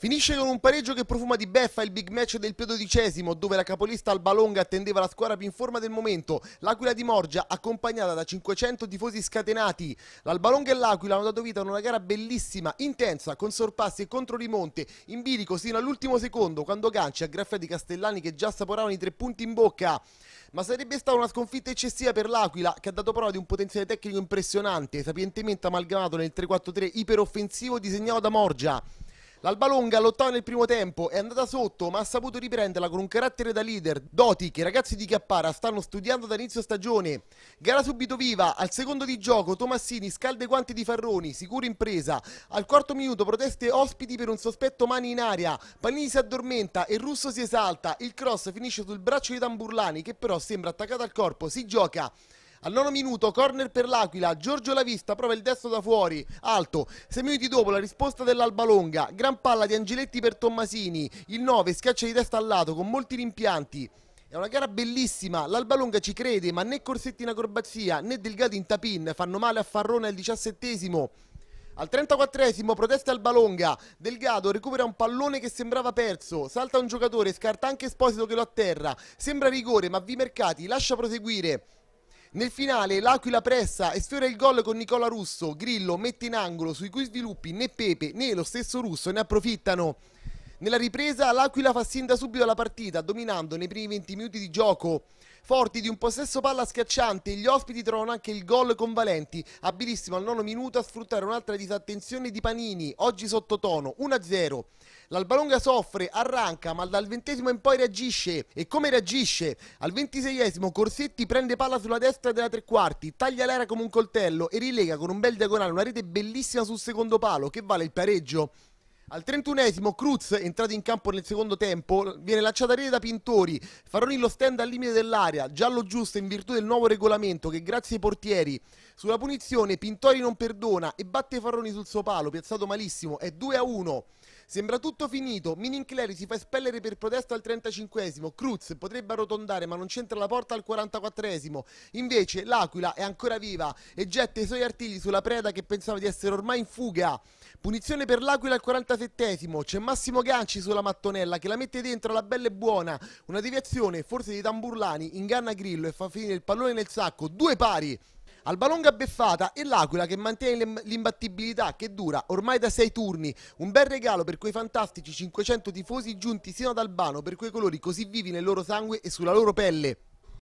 Finisce con un pareggio che profuma di beffa il big match del pedodicesimo, dove la capolista Albalonga attendeva la squadra più in forma del momento, l'Aquila di Morgia, accompagnata da 500 tifosi scatenati. L'Albalonga e l'Aquila hanno dato vita a una gara bellissima, intensa, con sorpassi e contro rimonte, in bilico sino all'ultimo secondo, quando Ganci aggraffia di Castellani che già saporavano i tre punti in bocca. Ma sarebbe stata una sconfitta eccessiva per l'Aquila, che ha dato prova di un potenziale tecnico impressionante, sapientemente amalgamato nel 3-4-3 iperoffensivo disegnato da Morgia. L'Albalonga lottava nel primo tempo, è andata sotto ma ha saputo riprenderla con un carattere da leader, doti che i ragazzi di Chiappara stanno studiando da inizio stagione. Gara subito viva, al secondo di gioco Tomassini scalda i guanti di Farroni, sicura impresa. Al quarto minuto proteste ospiti per un sospetto mani in aria, Panini si addormenta e Russo si esalta, il cross finisce sul braccio di Tamburlani che però sembra attaccato al corpo, si gioca. Al nono minuto, corner per l'Aquila, Giorgio Lavista prova il destro da fuori, alto. Sei minuti dopo la risposta dell'Alba Longa, gran palla di Angeletti per Tommasini, il 9 schiaccia di testa al lato con molti rimpianti. È una gara bellissima, l'Alba Longa ci crede, ma né Corsetti in acrobazia né Delgado in tapin fanno male a Farrone al 17. Al 34esimo protesta Alba Longa, Delgado recupera un pallone che sembrava perso, salta un giocatore, scarta anche Esposito che lo atterra, sembra rigore ma Vimercati lascia proseguire. Nel finale l'Aquila pressa e sfiora il gol con Nicola Russo, Grillo mette in angolo sui cui sviluppi né Pepe né lo stesso Russo ne approfittano. Nella ripresa l'Aquila fa sin da subito la partita, dominando nei primi 20 minuti di gioco. Forti di un possesso palla schiacciante, gli ospiti trovano anche il gol con Valenti, abilissimo al nono minuto a sfruttare un'altra disattenzione di Panini, oggi sottotono, 1-0. L'Albalonga soffre, arranca, ma dal ventesimo in poi reagisce. E come reagisce? Al ventiseiesimo Corsetti prende palla sulla destra della tre quarti, taglia l'era come un coltello e rilega con un bel diagonale una rete bellissima sul secondo palo che vale il pareggio. Al 31esimo Cruz, entrato in campo nel secondo tempo, viene lanciata a rete da Pintori, Faroni lo stand al limite dell'area, giallo giusto in virtù del nuovo regolamento che grazie ai portieri sulla punizione Pintori non perdona e batte Faroni sul suo palo, piazzato malissimo, è 2 a 1. Sembra tutto finito, Minincleri si fa espellere per protesta al 35esimo, Cruz potrebbe arrotondare ma non c'entra la porta al 44esimo, invece l'Aquila è ancora viva e getta i suoi artigli sulla preda che pensava di essere ormai in fuga. Punizione per l'Aquila al 47esimo, c'è Massimo Ganci sulla mattonella che la mette dentro la bella e buona, una deviazione forse di Tamburlani, inganna Grillo e fa finire il pallone nel sacco, due pari Albalonga beffata e l'Aquila che mantiene l'imbattibilità che dura ormai da sei turni. Un bel regalo per quei fantastici 500 tifosi giunti sino ad Albano per quei colori così vivi nel loro sangue e sulla loro pelle.